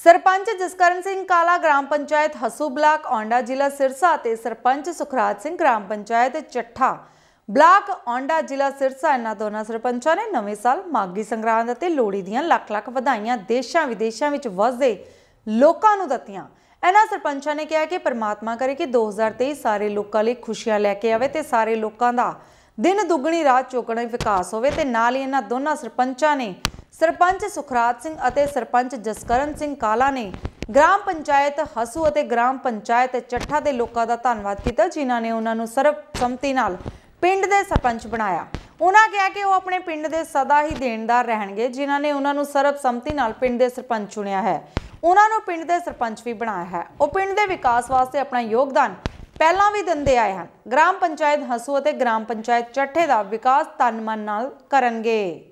ਸਰਪੰਚ ਜਸਕਰਨ ਸਿੰਘ ਕਾਲਾ ਗ੍ਰਾਮ ਪੰਚਾਇਤ ਹਸੂ ਬਲਾਕ ਔਂਡਾ ਜ਼ਿਲ੍ਹਾ ਸਿਰਸਾ ਤੇ ਸਰਪੰਚ ਸੁਖਰਾਜ ਸਿੰਘ ਗ੍ਰਾਮ ਪੰਚਾਇਤ ਚੱਠਾ ਬਲਾਕ ਔਂਡਾ ਜ਼ਿਲ੍ਹਾ ਸਿਰਸਾ ਇਹਨਾਂ ਦੋਨਾਂ ਸਰਪੰਚਾਂ ਨੇ ਨਵੇਂ ਸਾਲ ਮਾਗੀ ਸੰਗਰਾਂਦ ਅਤੇ ਲੋਹੜੀ ਦੀਆਂ ਲੱਖ-ਲੱਖ ਵਧਾਈਆਂ ਦੇਸ਼ਾਂ ਵਿਦੇਸ਼ਾਂ ਵਿੱਚ ਵਸਦੇ ਲੋਕਾਂ ਨੂੰ ਦਿੱਤੀਆਂ ਇਹਨਾਂ ਸਰਪੰਚਾਂ ਨੇ ਕਿਹਾ ਕਿ ਪ੍ਰਮਾਤਮਾ ਕਰੇ ਕਿ 2023 ਸਾਰੇ ਲੋਕਾਂ ਲਈ ਖੁਸ਼ੀਆਂ ਲੈ ਕੇ ਆਵੇ ਤੇ ਸਾਰੇ ਲੋਕਾਂ ਦਾ ਦਿਨ ਦੁੱਗਣੀ ਰਾਤ ਚੋਗਣੀ ਵਿਕਾਸ ਹੋਵੇ ਤੇ ਨਾਲ ਹੀ ਇਹਨਾਂ ਦੋਨਾਂ ਸਰਪੰਚਾਂ ਨੇ ਸਰਪੰਚ ਸੁਖਰਾਜ ਸਿੰਘ ਅਤੇ ਸਰਪੰਚ ਜਸਕਰਨ ਸਿੰਘ ਕਾਲਾ ਨੇ ਗ੍ਰਾਮ ਪੰਚਾਇਤ ਹਸੂ ਅਤੇ ਗ੍ਰਾਮ ਪੰਚਾਇਤ ਚੱਠਾ ਦੇ ਲੋਕਾਂ ਦਾ ਧੰਨਵਾਦ ਕੀਤਾ ਜਿਨ੍ਹਾਂ ਨੇ ਉਹਨਾਂ ਨੂੰ ਸਰਵ ਸੰਮਤੀ ਨਾਲ ਪਿੰਡ ਦੇ ਸਰਪੰਚ ਬਣਾਇਆ ਉਹਨਾਂ ਕਿਹਾ ਕਿ ਉਹ ਆਪਣੇ ਪਿੰਡ ਦੇ ਸਦਾ ਹੀ ਦੇਣਦਾਰ ਰਹਿਣਗੇ ਜਿਨ੍ਹਾਂ ਨੇ ਉਹਨਾਂ ਨੂੰ ਸਰਵ ਸੰਮਤੀ ਨਾਲ ਪਿੰਡ ਦੇ ਸਰਪੰਚ ਚੁਣਿਆ ਹੈ ਉਹਨਾਂ ਨੂੰ ਪਿੰਡ ਦੇ ਸਰਪੰਚ ਵੀ ਬਣਾਇਆ ਹੈ ਉਹ ਪਿੰਡ ਦੇ ਵਿਕਾਸ ਵਾਸਤੇ ਆਪਣਾ ਯੋਗਦਾਨ ਪਹਿਲਾਂ ਵੀ ਦਿੰਦੇ ਆਏ ਹਨ ਗ੍ਰਾਮ ਪੰਚਾਇਤ ਹਸੂ ਅਤੇ ਗ੍ਰਾਮ ਪੰਚਾਇਤ ਚੱਠੇ ਦਾ ਵਿਕਾਸ ਤਨ ਮਨ ਨਾਲ ਕਰਨਗੇ